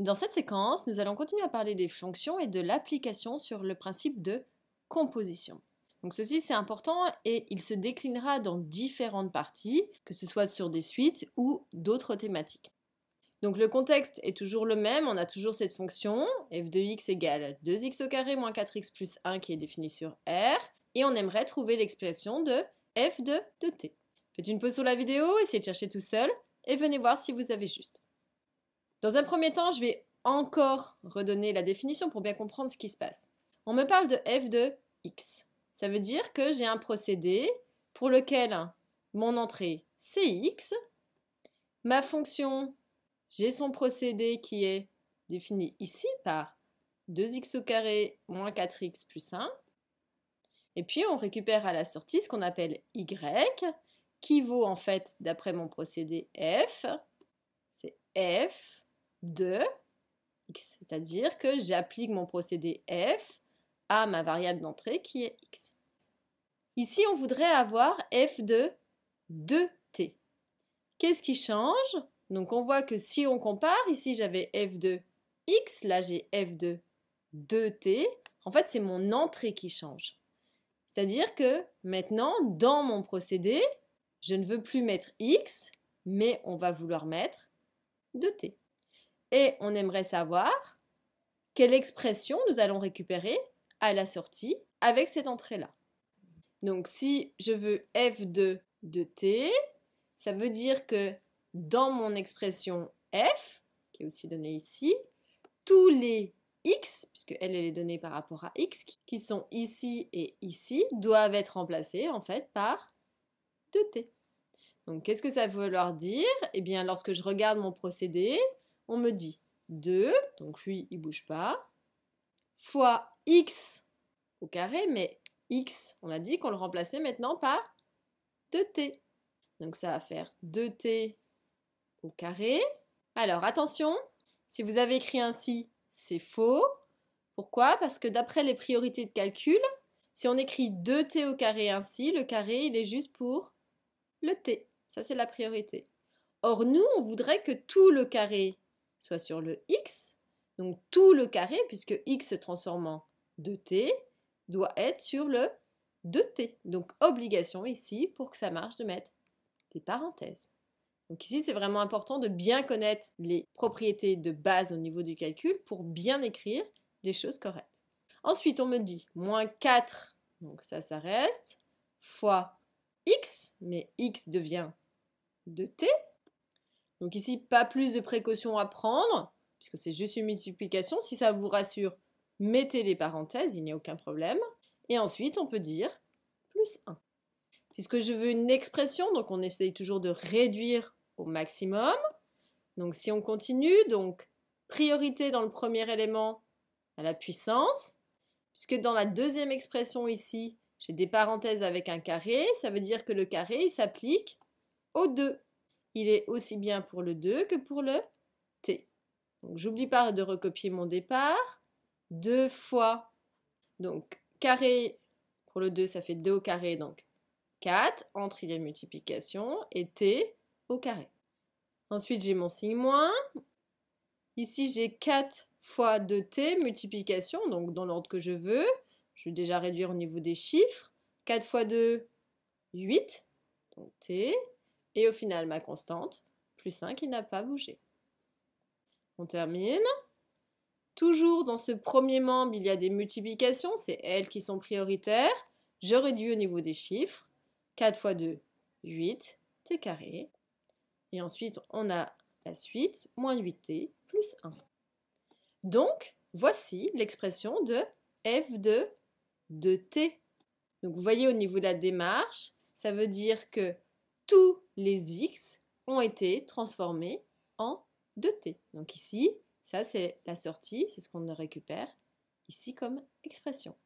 Dans cette séquence, nous allons continuer à parler des fonctions et de l'application sur le principe de composition. Donc ceci c'est important et il se déclinera dans différentes parties, que ce soit sur des suites ou d'autres thématiques. Donc le contexte est toujours le même, on a toujours cette fonction f de x égale 2x au carré moins 4x plus 1 qui est définie sur R, et on aimerait trouver l'expression de f de t Faites une pause sur la vidéo, essayez de chercher tout seul, et venez voir si vous avez juste. Dans un premier temps, je vais encore redonner la définition pour bien comprendre ce qui se passe. On me parle de f de x. Ça veut dire que j'ai un procédé pour lequel mon entrée c'est x, ma fonction, j'ai son procédé qui est défini ici par 2x au carré moins 4x plus 1. Et puis on récupère à la sortie ce qu'on appelle y, qui vaut en fait, d'après mon procédé f, c'est f de x. C'est-à-dire que j'applique mon procédé f à ma variable d'entrée qui est x. Ici, on voudrait avoir f de 2t. Qu'est-ce qui change Donc on voit que si on compare, ici j'avais f de x, là j'ai f de 2t. En fait, c'est mon entrée qui change. C'est-à-dire que maintenant, dans mon procédé, je ne veux plus mettre x, mais on va vouloir mettre 2t. Et on aimerait savoir quelle expression nous allons récupérer à la sortie avec cette entrée-là. Donc si je veux f2 de t, ça veut dire que dans mon expression f, qui est aussi donnée ici, tous les x, puisque elle, est donnée par rapport à x, qui sont ici et ici, doivent être remplacés en fait par 2t. Donc qu'est-ce que ça veut leur dire Eh bien lorsque je regarde mon procédé, on me dit 2, donc lui, il bouge pas, fois x au carré, mais x, on a dit qu'on le remplaçait maintenant par 2t. Donc ça va faire 2t au carré. Alors attention, si vous avez écrit ainsi, c'est faux. Pourquoi Parce que d'après les priorités de calcul, si on écrit 2t au carré ainsi, le carré, il est juste pour le t. Ça, c'est la priorité. Or, nous, on voudrait que tout le carré soit sur le x. Donc tout le carré, puisque x se transforme en 2t, doit être sur le 2t. Donc obligation ici, pour que ça marche, de mettre des parenthèses. Donc ici, c'est vraiment important de bien connaître les propriétés de base au niveau du calcul pour bien écrire des choses correctes. Ensuite, on me dit moins 4, donc ça, ça reste, fois x, mais x devient 2t, donc ici, pas plus de précautions à prendre, puisque c'est juste une multiplication. Si ça vous rassure, mettez les parenthèses, il n'y a aucun problème. Et ensuite, on peut dire plus 1. Puisque je veux une expression, donc on essaye toujours de réduire au maximum. Donc si on continue, donc priorité dans le premier élément à la puissance, puisque dans la deuxième expression ici, j'ai des parenthèses avec un carré, ça veut dire que le carré s'applique aux deux il est aussi bien pour le 2 que pour le t. Donc j'oublie pas de recopier mon départ. 2 fois, donc carré pour le 2, ça fait 2 au carré, donc 4. Entre, il y a une multiplication, et t au carré. Ensuite, j'ai mon signe moins. Ici, j'ai 4 fois 2t, multiplication, donc dans l'ordre que je veux. Je vais déjà réduire au niveau des chiffres. 4 fois 2, 8. Donc t. Et au final, ma constante, plus 1 qui n'a pas bougé. On termine. Toujours dans ce premier membre, il y a des multiplications, c'est elles qui sont prioritaires. Je réduis au niveau des chiffres. 4 fois 2, 8, t carré. Et ensuite, on a la suite, moins 8t plus 1. Donc, voici l'expression de f de t Donc, vous voyez au niveau de la démarche, ça veut dire que tout les X ont été transformés en 2T. Donc ici, ça c'est la sortie, c'est ce qu'on récupère ici comme expression.